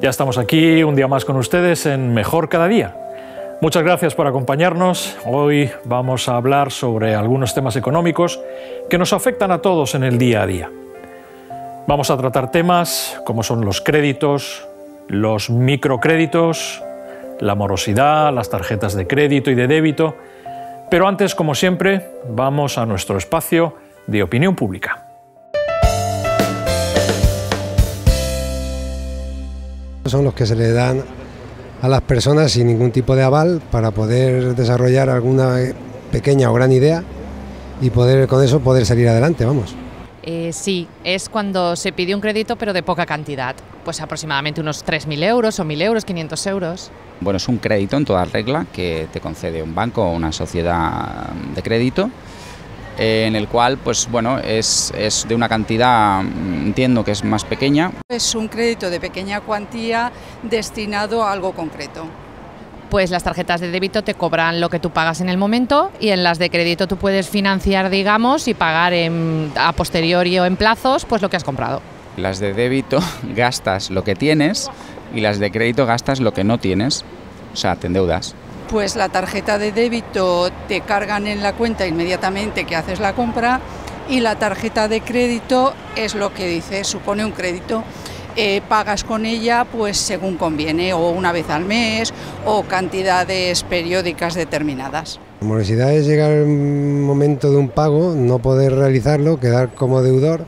Ya estamos aquí un día más con ustedes en Mejor Cada Día, Muchas gracias por acompañarnos. Hoy vamos a hablar sobre algunos temas económicos que nos afectan a todos en el día a día. Vamos a tratar temas como son los créditos, los microcréditos, la morosidad, las tarjetas de crédito y de débito. Pero antes, como siempre, vamos a nuestro espacio de opinión pública. Son los que se le dan a las personas sin ningún tipo de aval para poder desarrollar alguna pequeña o gran idea y poder con eso poder salir adelante, vamos. Eh, sí, es cuando se pide un crédito pero de poca cantidad, pues aproximadamente unos 3.000 euros o 1.000 euros, 500 euros. Bueno, es un crédito en toda regla que te concede un banco o una sociedad de crédito eh, en el cual, pues bueno, es, de una cantidad, mm, entiendo que es más pequeña. Es un crédito de pequeña cuantía destinado a algo concreto pues las tarjetas de débito te cobran lo que tú pagas en el momento y en las de crédito tú puedes financiar, digamos, y pagar en, a posteriori o en plazos, pues lo que has comprado. Las de débito gastas lo que tienes y las de crédito gastas lo que no tienes, o sea, te endeudas pues la tarjeta de débito te cargan en la cuenta inmediatamente que haces la compra y la tarjeta de crédito es lo que dice, supone un crédito. Eh, pagas con ella pues según conviene o una vez al mes o cantidades periódicas determinadas. La morosidad es llegar al momento de un pago, no poder realizarlo, quedar como deudor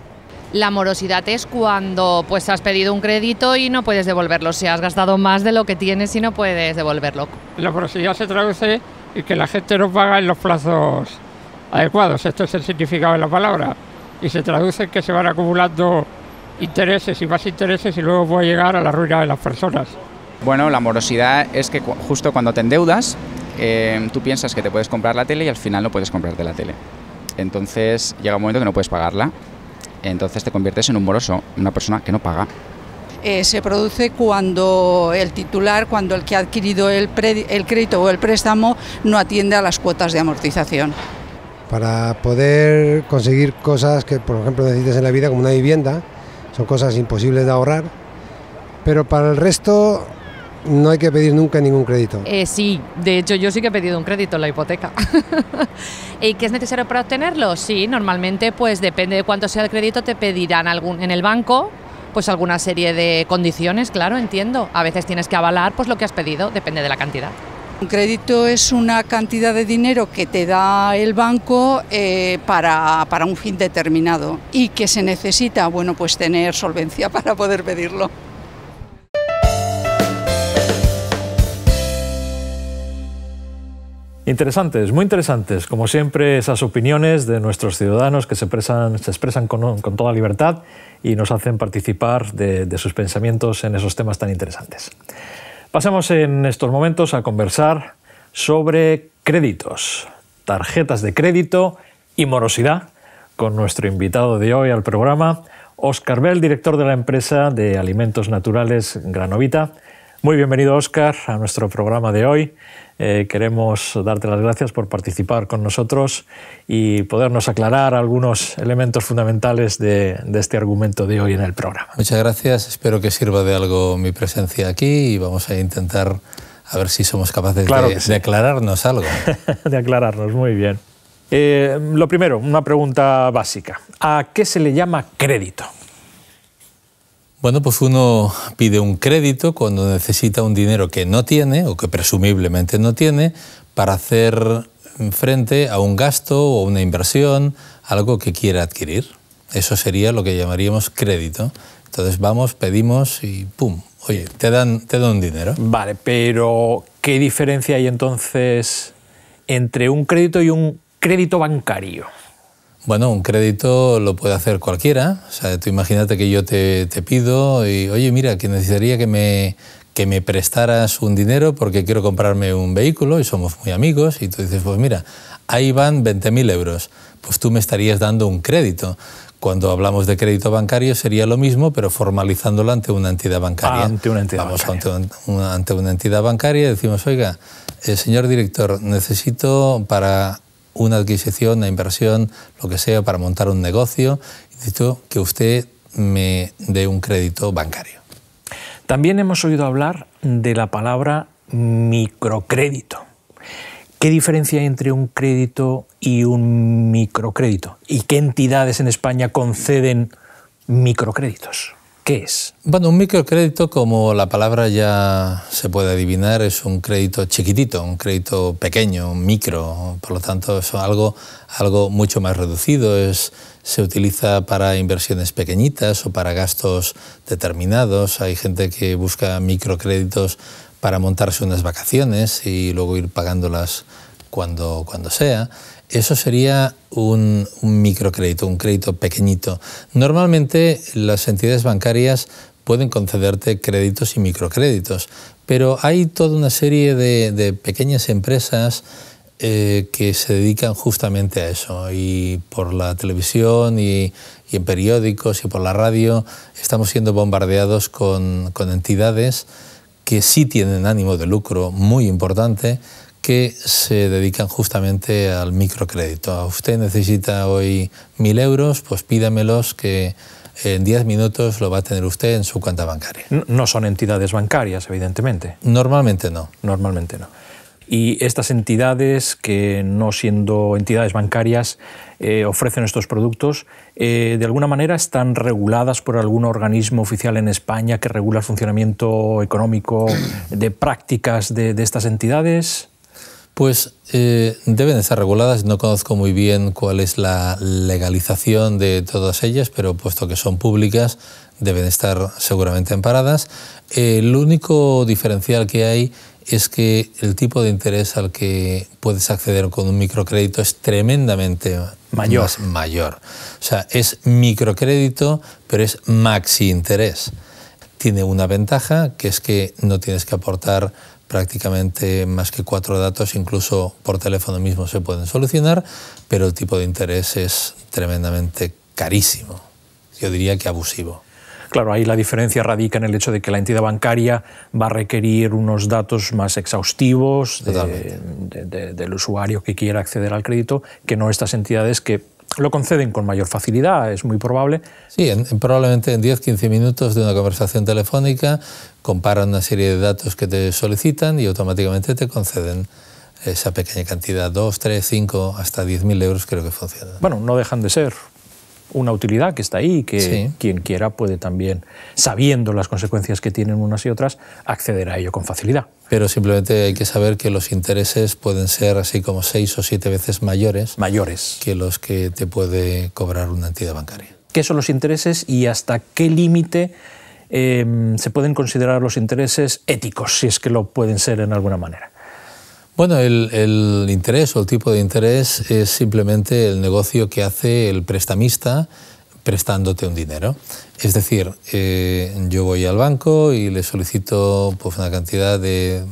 la morosidad es cuando pues has pedido un crédito y no puedes devolverlo, si has gastado más de lo que tienes y no puedes devolverlo. La morosidad se traduce en que la gente no paga en los plazos adecuados, esto es el significado de la palabra, y se traduce en que se van acumulando intereses y más intereses y luego puede llegar a la ruina de las personas. Bueno, la morosidad es que justo cuando te endeudas, eh, tú piensas que te puedes comprar la tele y al final no puedes comprarte la tele. Entonces llega un momento que no puedes pagarla entonces te conviertes en un moroso, una persona que no paga. Eh, se produce cuando el titular, cuando el que ha adquirido el, el crédito o el préstamo no atiende a las cuotas de amortización. Para poder conseguir cosas que, por ejemplo, necesites en la vida, como una vivienda, son cosas imposibles de ahorrar, pero para el resto no hay que pedir nunca ningún crédito. Eh, sí, de hecho yo sí que he pedido un crédito en la hipoteca. ¿Y qué es necesario para obtenerlo? Sí, normalmente pues depende de cuánto sea el crédito te pedirán algún en el banco pues alguna serie de condiciones, claro, entiendo. A veces tienes que avalar pues lo que has pedido, depende de la cantidad. Un crédito es una cantidad de dinero que te da el banco eh, para, para un fin determinado y que se necesita, bueno, pues tener solvencia para poder pedirlo. Interesantes, muy interesantes, como siempre, esas opiniones de nuestros ciudadanos que se expresan, con, toda libertad y nos hacen participar de, sus pensamientos en esos temas tan interesantes. Pasemos en estos momentos a conversar sobre créditos, tarjetas de crédito y morosidad con nuestro invitado de hoy al programa, Oscar Bell, director de la empresa de alimentos naturales Granovita, muy bienvenido, Oscar, a nuestro programa de hoy. Eh, queremos darte las gracias por participar con nosotros y podernos aclarar algunos elementos fundamentales de, este argumento de hoy en el programa. Muchas gracias, espero que sirva de algo mi presencia aquí y vamos a intentar a ver si somos capaces de, aclararnos algo. de aclararnos, muy bien. Eh, lo primero, una pregunta básica. ¿A qué se le llama crédito? Bueno, pues uno pide un crédito cuando necesita un dinero que no tiene o que presumiblemente no tiene para hacer frente a un gasto o una inversión, algo que quiera adquirir. Eso sería lo que llamaríamos crédito. Entonces vamos, pedimos y ¡pum! Oye, te dan, te dan un dinero. Vale, pero ¿qué diferencia hay entonces entre un crédito y un crédito bancario? Bueno, un crédito lo puede hacer cualquiera. O sea, tú imagínate que yo te, pido y, oye, mira, que necesitaría que me, me prestaras un dinero porque quiero comprarme un vehículo y somos muy amigos y tú dices, pues mira, ahí van 20.000 euros, pues tú me estarías dando un crédito. Cuando hablamos de crédito bancario sería lo mismo, pero formalizándolo ante una entidad bancaria. Ah, ante una entidad bancaria. Ante, una, entidad bancaria y decimos, oiga, eh, señor director, necesito para una adquisición, una inversión, lo que sea, para montar un negocio, que usted me dé un crédito bancario. También hemos oído hablar de la palabra microcrédito. ¿Qué diferencia hay entre un crédito y un microcrédito? ¿Y qué entidades en España conceden microcréditos? ¿Qué es? Bueno, un microcrédito, como la palabra ya se puede adivinar, es un crédito chiquitito, un crédito pequeño, un micro, por lo tanto es algo, algo mucho más reducido, es, se utiliza para inversiones pequeñitas o para gastos determinados, hay gente que busca microcréditos para montarse unas vacaciones y luego ir pagándolas cuando, cuando sea. Eso sería un, microcrédito, un crédito pequeñito. Normalmente las entidades bancarias pueden concederte créditos y microcréditos, pero hay toda una serie de, pequeñas empresas eh, que se dedican justamente a eso. Y por la televisión y, en periódicos y por la radio estamos siendo bombardeados con entidades que sí tienen ánimo de lucro muy importante, que se dedican justamente al microcrédito. usted necesita hoy mil euros, pues pídamelos que en 10 minutos lo va a tener usted en su cuenta bancaria. No son entidades bancarias, evidentemente. Normalmente no. Normalmente no. Y estas entidades, que no siendo entidades bancarias, eh, ofrecen estos productos, eh, de alguna manera están reguladas por algún organismo oficial en España que regula el funcionamiento económico de prácticas de, de estas entidades? Pues eh, deben estar reguladas. No conozco muy bien cuál es la legalización de todas ellas, pero puesto que son públicas, deben estar seguramente amparadas. el único diferencial que hay es que el tipo de interés al que puedes acceder con un microcrédito es tremendamente mayor. mayor. O sea, es microcrédito, pero es maxi interés. Tiene una ventaja, que es que no tienes que aportar prácticamente más que cuatro datos, incluso por teléfono mismo se pueden solucionar, pero el tipo de interés es tremendamente carísimo, yo diría que abusivo. Claro, ahí la diferencia radica en el hecho de que la entidad bancaria va a requerir unos datos más exhaustivos del usuario que quiera acceder al crédito que no estas entidades que lo conceden con mayor facilidad, es muy probable. Sí, probablemente en 10-15 minutos de una conversación telefónica comparan una serie de datos que te solicitan y automáticamente te conceden esa pequeña cantidad, 2, 3, 5, hasta 10.000 euros creo que funciona. Bueno, no dejan de ser una utilidad que está ahí y que quien quiera puede también, sabiendo las consecuencias que tienen unas y otras, acceder a ello con facilidad. Pero simplemente hay que saber que los intereses pueden ser así como seis o siete veces mayores, mayores. que los que te puede cobrar una entidad bancaria. ¿Qué son los intereses y hasta qué límite eh, se pueden considerar los intereses éticos, si es que lo pueden ser en alguna manera? Bueno, el, interés o el tipo de interés es simplemente el negocio que hace el prestamista prestándote un dinero. Es decir, eh, yo voy al banco y le solicito pues, una cantidad de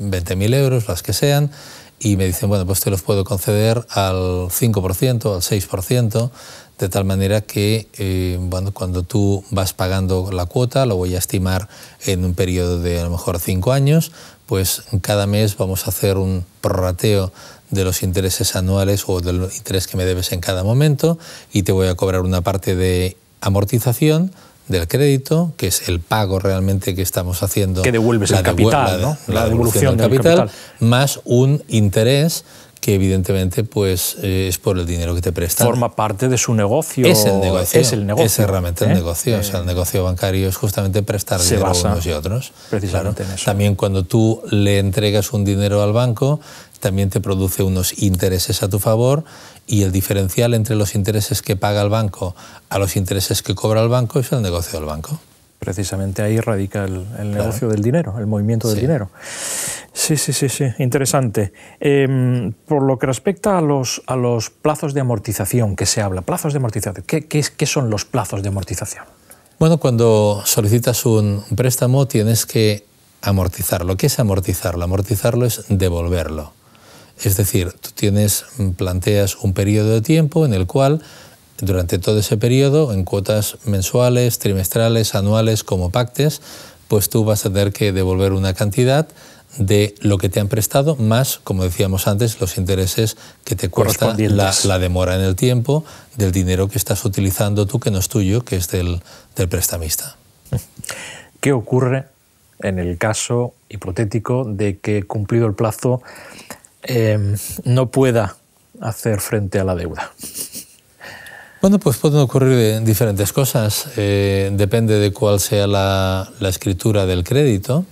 20.000 euros, las que sean, y me dicen, bueno, pues te los puedo conceder al 5%, al 6%, de tal manera que eh, cuando tú vas pagando la cuota, lo voy a estimar en un periodo de a lo mejor 5 años, pues cada mes vamos a hacer un prorrateo de los intereses anuales o del interés que me debes en cada momento y te voy a cobrar una parte de amortización del crédito, que es el pago realmente que estamos haciendo. Que devuelves el capital, ¿no? la, devolución, capital, más un interés que evidentemente pues, eh, es por el dinero que te prestan. Forma parte de su negocio. Es el negocio. Es, el negocio, realmente ¿eh? negocio. o sea, el eh, negocio bancario es justamente prestar dinero a unos y otros. Precisamente en eso. También cuando tú le entregas un dinero al banco, también te produce unos intereses a tu favor y el diferencial entre los intereses que paga el banco a los intereses que cobra el banco es el negocio del banco precisamente ahí radica el, negocio del dinero, el movimiento del dinero. Sí, sí, sí, sí, interesante. Em, por lo que respecta a los, a los plazos de amortización que se habla, plazos de amortización, ¿qué, qué son los plazos de amortización? Bueno, cuando solicitas un préstamo tienes que amortizarlo. ¿Qué es amortizarlo? Amortizarlo es devolverlo. Es decir, tú tienes, planteas un periodo de tiempo en el cual durante todo ese periodo, en cuotas mensuales, trimestrales, anuales, como pactes, pues tú vas a tener que devolver una cantidad de lo que te han prestado, más, como decíamos antes, los intereses que te cuesta la, demora en el tiempo del dinero que estás utilizando tú, que no es tuyo, que es del, prestamista. ¿Qué ocurre en el caso hipotético de que cumplido el plazo eh, no pueda hacer frente a la deuda? Bueno, pues pueden ocurrir eh, diferentes cosas. Eh, depende de cuál sea la, escritura del crédito,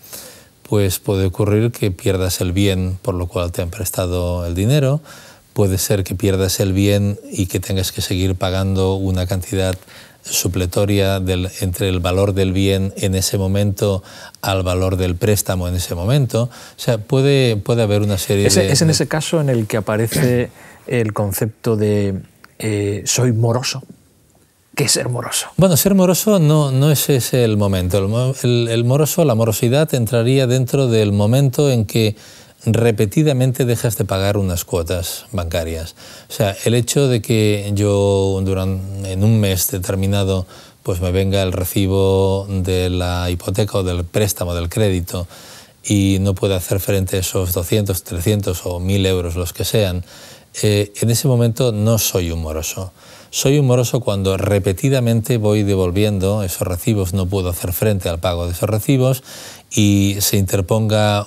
pues puede ocurrir que pierdas el bien por lo cual te han prestado el dinero, puede ser que pierdas el bien y que tengas que seguir pagando una cantidad supletoria del, entre el valor del bien en ese momento al valor del préstamo en ese momento. O sea, puede, puede haber una serie de... Es en ese caso en el que aparece el concepto de eh, soy moroso. ¿Qué es ser moroso? Bueno, ser moroso no, no es ese el momento. El, moroso, la morosidad entraría dentro del momento en que repetidamente dejas de pagar unas cuotas bancarias. O sea, el hecho de que yo durante, en un mes determinado pues me venga el recibo de la hipoteca o del préstamo, del crédito, y no pueda hacer frente a esos 200, 300 o 1000 euros, los que sean, eh, en ese momento no soy humoroso. Soy humoroso cuando repetidamente voy devolviendo esos recibos, no puedo hacer frente al pago de esos recibos y se interponga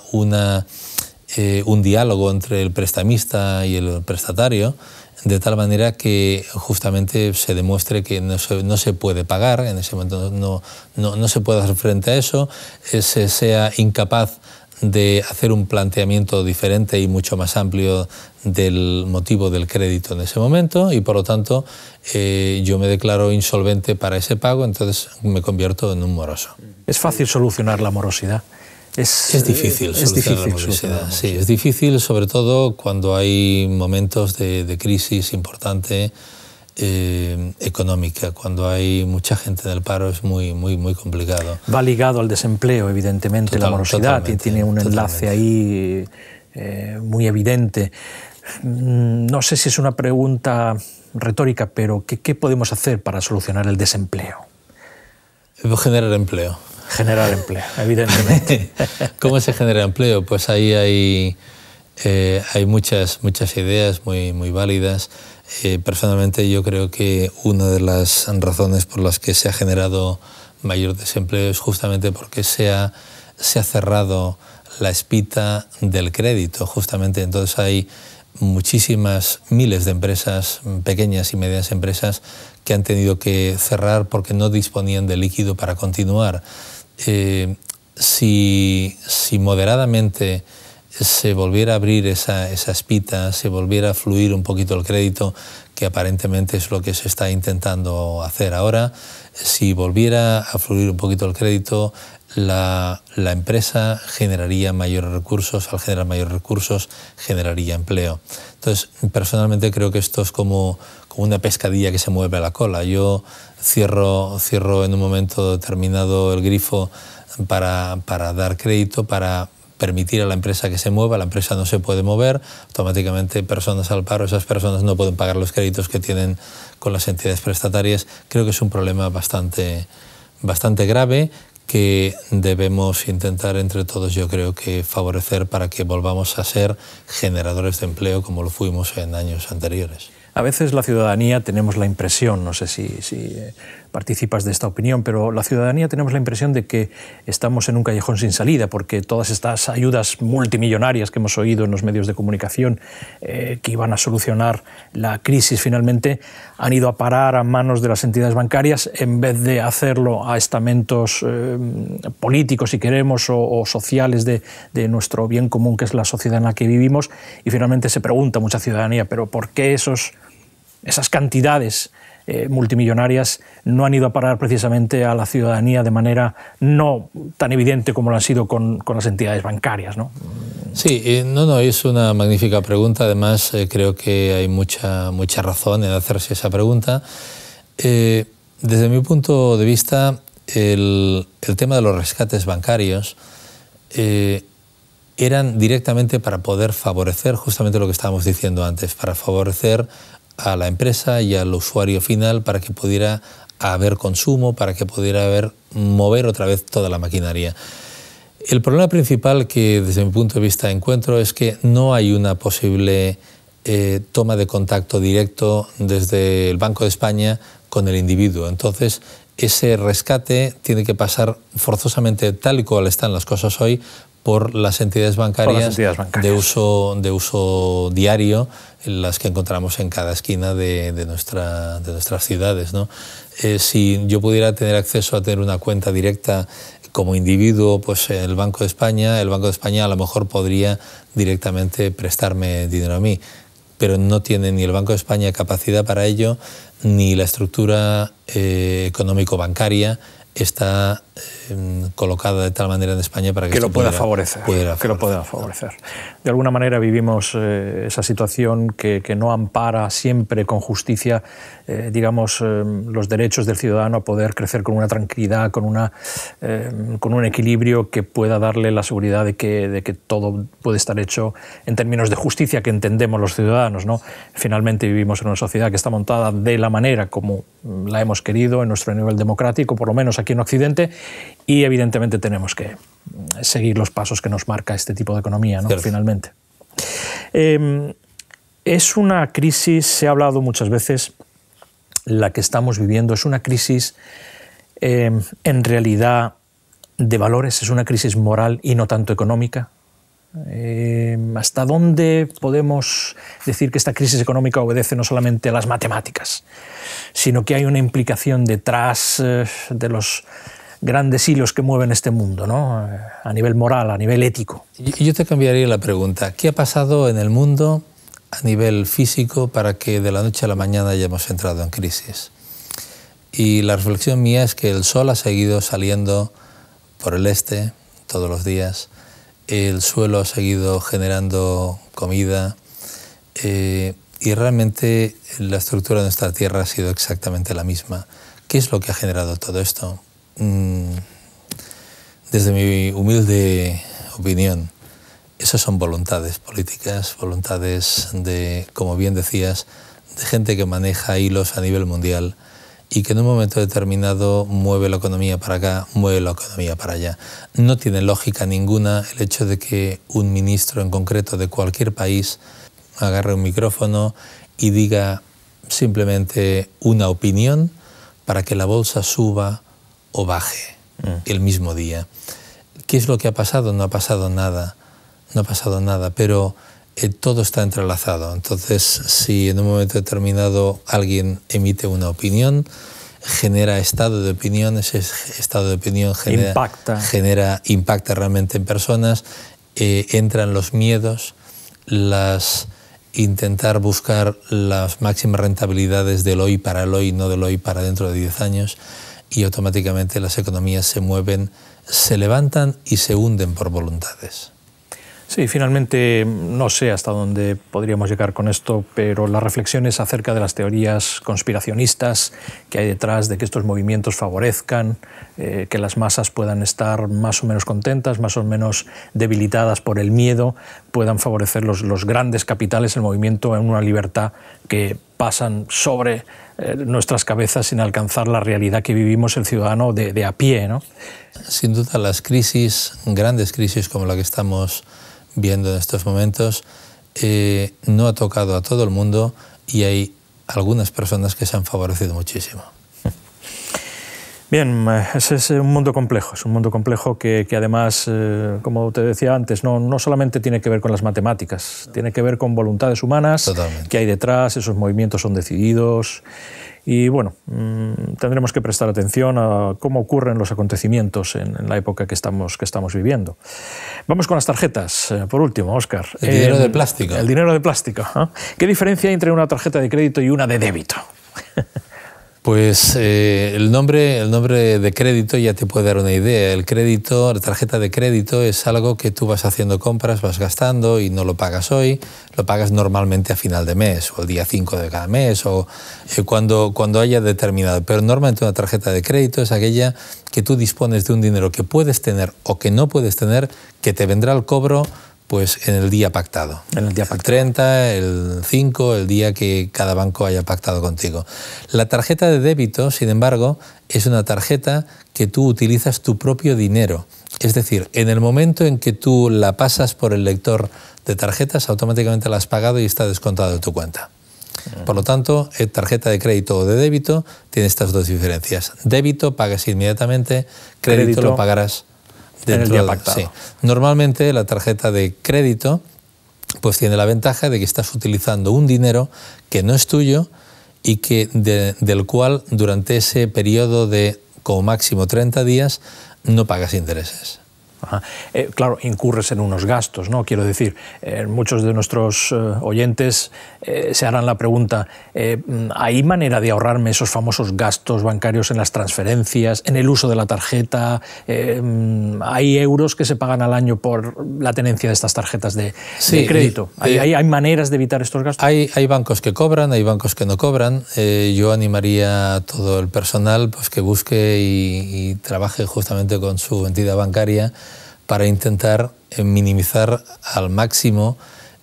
eh, un diálogo entre el prestamista y el prestatario de tal manera que justamente se demuestre que no se, puede pagar, en ese momento no, no se puede hacer frente a eso, eh, se sea incapaz de hacer un planteamiento diferente y mucho más amplio del motivo del crédito en ese momento y por lo tanto eh, yo me declaro insolvente para ese pago, entonces me convierto en un moroso. ¿Es fácil solucionar la morosidad? Es, es, difícil, es difícil la morosidad. Sí, es difícil sobre todo cuando hay momentos de, de crisis importante eh, económica. Cuando hay mucha gente en el paro es muy, muy, muy complicado. Va ligado al desempleo, evidentemente, la morosidad, y tiene un enlace ahí eh, muy evidente. Mm, no sé si es una pregunta retórica, pero ¿qué, podemos hacer para solucionar el desempleo? Generar empleo. Generar empleo, evidentemente. ¿Cómo se genera empleo? Pues ahí hay, eh, hay muchas, muchas ideas muy válidas. Eh, personalmente yo creo que una de las razones por las que se ha generado mayor desempleo es justamente porque se ha, cerrado la espita del crédito, justamente. Entonces hay muchísimas miles de empresas, pequeñas y medianas empresas, que han tenido que cerrar porque no disponían de líquido para continuar. Eh, si moderadamente se volviera a abrir esa, espita, se volviera a fluir un poquito el crédito, que aparentemente es lo que se está intentando hacer ahora, si volviera a fluir un poquito el crédito, la, la empresa generaría mayores recursos, al generar mayores recursos generaría empleo. Entonces, personalmente creo que esto es como, como una pescadilla que se mueve a la cola. Yo cierro, cierro en un momento determinado el grifo para, para dar crédito, para permitir a la empresa que se mueva, la empresa no se puede mover, automáticamente personas al paro, esas personas no pueden pagar los créditos que tienen con las entidades prestatarias. Creo que es un problema bastante, bastante grave que debemos intentar entre todos, yo creo que favorecer para que volvamos a ser generadores de empleo como lo fuimos en años anteriores. A veces la ciudadanía tenemos la impresión, no sé si, eh, participas de esta opinión, pero la ciudadanía tenemos la impresión de que estamos en un callejón sin salida, porque todas estas ayudas multimillonarias que hemos oído en los medios de comunicación eh, que iban a solucionar la crisis finalmente han ido a parar a manos de las entidades bancarias en vez de hacerlo a estamentos eh, políticos, si queremos, o, sociales de, nuestro bien común, que es la sociedad en la que vivimos. Y finalmente se pregunta mucha ciudadanía, pero ¿por qué esos esas cantidades eh, multimillonarias no han ido a parar precisamente a la ciudadanía de manera no tan evidente como lo han sido con, las entidades bancarias. ¿no? Sí, no, no, es una magnífica pregunta. Además, eh, creo que hay mucha, mucha razón en hacerse esa pregunta. Eh, desde mi punto de vista, el tema de los rescates bancarios eran directamente para poder favorecer justamente lo que estábamos diciendo antes, para favorecer a la empresa y al usuario final para que pudiera haber consumo, para que pudiera haber mover otra vez toda la maquinaria. El problema principal que desde mi punto de vista encuentro es que no hay una posible eh, toma de contacto directo desde el Banco de España con el individuo. Entonces, ese rescate tiene que pasar forzosamente tal y cual están las cosas hoy por las entidades bancarias, De, uso, de uso diario, las que encontramos en cada esquina de, de, de nuestras ciudades. ¿no? Eh, si yo pudiera tener acceso a tener una cuenta directa como individuo, pues el Banco de España, el Banco de España a lo mejor podría directamente prestarme dinero a mí, pero no tiene ni el Banco de España capacidad para ello, ni la estructura eh, económico-bancaria está em, colocada de tal manera en España para que, lo pueda, favorecer, Que lo pueda favorecer. De alguna manera vivimos eh, esa situación que, no ampara siempre con justicia eh, digamos, eh, los derechos del ciudadano a poder crecer con una tranquilidad, con, una, eh, con un equilibrio que pueda darle la seguridad de que, que todo puede estar hecho en términos de justicia que entendemos los ciudadanos. ¿no? Finalmente vivimos en una sociedad que está montada de la manera como la hemos querido, en nuestro nivel democrático, por lo menos aquí en Occidente, y evidentemente tenemos que seguir los pasos que nos marca este tipo de economía, finalmente. Em, es una crisis, se ha hablado muchas veces, la que estamos viviendo es una crisis em, en realidad de valores, es una crisis moral y no tanto económica. Em, ¿Hasta dónde podemos decir que esta crisis económica obedece no solamente a las matemáticas, sino que hay una implicación detrás eh, de los grandes hilos que mueven este mundo, eh, a nivel moral, a nivel ético? yo te cambiaría la pregunta. ¿Qué ha pasado en el mundo a nivel físico para que de la noche a la mañana hayamos entrado en crisis. Y la reflexión mía es que el sol ha seguido saliendo por el este todos los días, el suelo ha seguido generando comida eh, y realmente la estructura de nuestra Tierra ha sido exactamente la misma. ¿Qué es lo que ha generado todo esto? Mm, desde mi humilde opinión, esas son voluntades políticas, voluntades de, como bien decías, de gente que maneja hilos a nivel mundial y que en un momento determinado mueve la economía para acá, mueve la economía para allá. No tiene lógica ninguna el hecho de que un ministro en concreto de cualquier país agarre un micrófono y diga simplemente una opinión para que la bolsa suba o baje mm. el mismo día. ¿Qué es lo que ha pasado? No ha pasado nada no ha pasado nada, pero eh, todo está entrelazado. Entonces, si en un momento determinado alguien emite una opinión, genera estado de opinión, ese estado de opinión genera impacta, genera, impacta realmente en personas, eh, entran los miedos, las intentar buscar las máximas rentabilidades del hoy para el hoy, no del hoy para dentro de 10 años, y automáticamente las economías se mueven, se levantan y se hunden por voluntades. Sí, finalmente no sé hasta dónde podríamos llegar con esto, pero las reflexiones acerca de las teorías conspiracionistas que hay detrás de que estos movimientos favorezcan, eh, que las masas puedan estar más o menos contentas, más o menos debilitadas por el miedo, puedan favorecer los, los grandes capitales, el movimiento en una libertad que pasan sobre eh, nuestras cabezas sin alcanzar la realidad que vivimos el ciudadano de, de a pie. ¿no? Sin duda las crisis, grandes crisis como la que estamos viendo en estos momentos, eh, no ha tocado a todo el mundo y hay algunas personas que se han favorecido muchísimo. Bien, eh, ese es un mundo complejo, es un mundo complejo que, además, eh, como te decía antes, no, no, solamente tiene que ver con las matemáticas, tiene que ver con voluntades humanas que hay detrás, esos movimientos son decididos, y bueno, mm, tendremos que prestar atención a cómo ocurren los acontecimientos en, la época que estamos, que estamos viviendo. Vamos con las tarjetas, eh, por último, Oscar. El dinero eh, de plástico. El dinero de plástico. ¿eh? ¿Qué diferencia hay entre una tarjeta de crédito y una de débito? Pues eh, el, nombre, el nombre de crédito ya te puede dar una idea. El crédito, la tarjeta de crédito es algo que tú vas haciendo compras, vas gastando y no lo pagas hoy, lo pagas normalmente a final de mes o el día 5 de cada mes o eh, cuando, cuando haya determinado. Pero normalmente una tarjeta de crédito es aquella que tú dispones de un dinero que puedes tener o que no puedes tener, que te vendrá al cobro pues en el día pactado. En el día pactado. 30, el 5, el día que cada banco haya pactado contigo. La tarjeta de débito, sin embargo, es una tarjeta que tú utilizas tu propio dinero. Es decir, en el momento en que tú la pasas por el lector de tarjetas, automáticamente la has pagado y está descontado de tu cuenta. Mm. Por lo tanto, eh, tarjeta de crédito o de débito tiene estas dos diferencias. Débito pagas inmediatamente, crédito. lo pagarás Normalmente la tarjeta de crédito pues tiene la ventaja de que estás utilizando un dinero que no es tuyo y que del cual durante ese periodo de como máximo 30 días no pagas intereses. Eh, claro, incurres en unos gastos, ¿no? Quiero decir, eh, muchos de nuestros eh, oyentes se harán la pregunta, mm, ¿hay manera de ahorrarme esos famosos gastos bancarios en las transferencias, en el uso de la tarjeta? Mm, ¿Hay euros que se pagan al año por la tenencia de estas tarjetas de, crédito? ¿Hay, maneras de evitar estos gastos? Hay, bancos que cobran, hay bancos que no cobran. yo animaría a todo el personal pues, que busque y trabaje justamente con su entidad bancaria para intentar eh, minimizar al máximo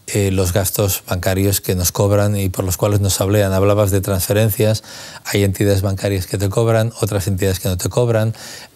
eh, los gastos bancarios que nos cobran y por los cuales nos hablean. Hablabas de transferencias, hay entidades bancarias que te cobran, otras entidades que no te cobran,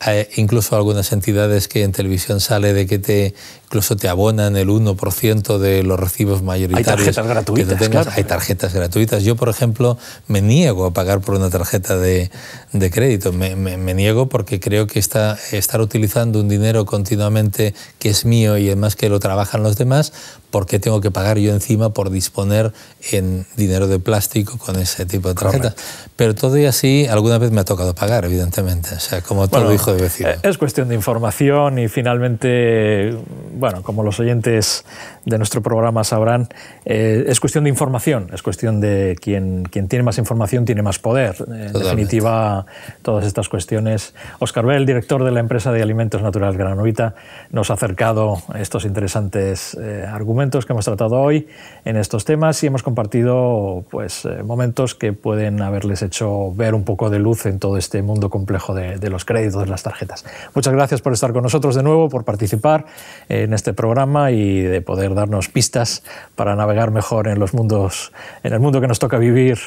eh, incluso algunas entidades que en televisión sale de que te incluso te abonan el 1% de los recibos mayoritarios. Hay tarjetas gratuitas. Hay tarjetas gratuitas. Yo, por ejemplo, me niego a pagar por una tarjeta de, de crédito. Me, me, me, niego porque creo que está, estar utilizando un dinero continuamente que es mío y además que lo trabajan los demás, ¿por qué tengo que pagar yo encima por disponer en dinero de plástico con ese tipo de tarjetas, Pero todo y así, alguna vez me ha tocado pagar, evidentemente, o sea, como todo lo hijo de vecino. Eh, es cuestión de información y finalmente, bueno, como los oyentes de nuestro programa sabrán, eh, es cuestión de información, es cuestión de quien, quien tiene más información tiene más poder. Eh, en definitiva, todas estas cuestiones. Oscar Bell, director de la empresa de alimentos naturales Granovita, nos ha acercado estos interesantes argumentos que hemos tratado hoy en estos temas y hemos compartido pues, eh, momentos que pueden haberles hecho ver un poco de luz en todo este mundo complejo de, los créditos, de las tarjetas. Muchas gracias por estar con nosotros de nuevo, por participar en este programa y de poder darnos pistas para navegar mejor en los mundos, en el mundo que nos toca vivir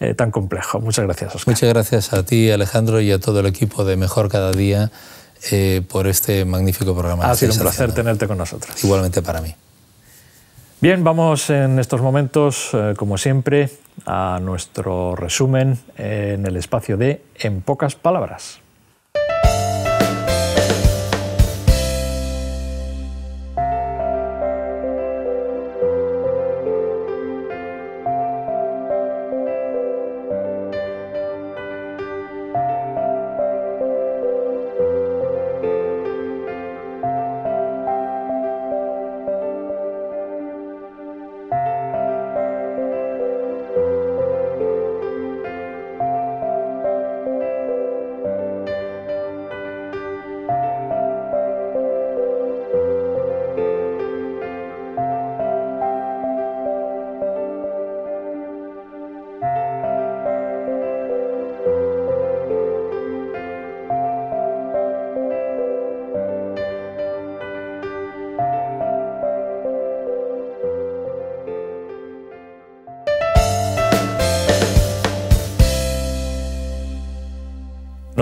eh, tan complejo. Muchas gracias, Oscar. Muchas gracias a ti, Alejandro, y a todo el equipo de Mejor Cada Día eh, por este magnífico programa. Ha sido un placer tenerte con nosotros. Igualmente para mí. Bien, vamos en estos momentos, eh, como siempre, a nuestro resumen en el espacio de En pocas palabras.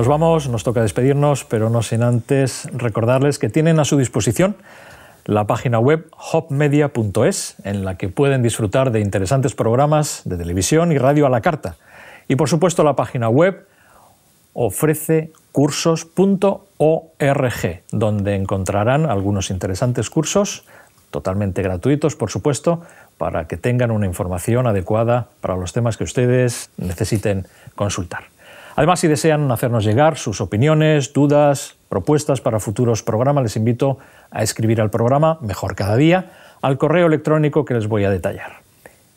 Nos vamos, nos toca despedirnos, pero no sin antes recordarles que tienen a su disposición la página web hopmedia.es, en la que pueden disfrutar de interesantes programas de televisión y radio a la carta. Y por supuesto la página web ofrece ofrececursos.org, donde encontrarán algunos interesantes cursos, totalmente gratuitos por supuesto, para que tengan una información adecuada para los temas que ustedes necesiten consultar. Además, si desean hacernos llegar sus opiniones, dudas, propuestas para futuros programas, les invito a escribir al programa Mejor Cada Día al correo electrónico que les voy a detallar.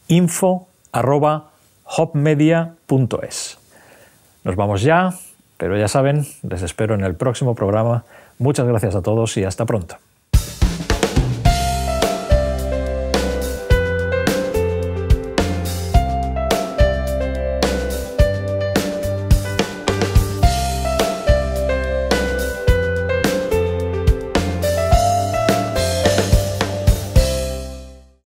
info.hopmedia.es. Nos vamos ya, pero ya saben, les espero en el próximo programa. Muchas gracias a todos y hasta pronto.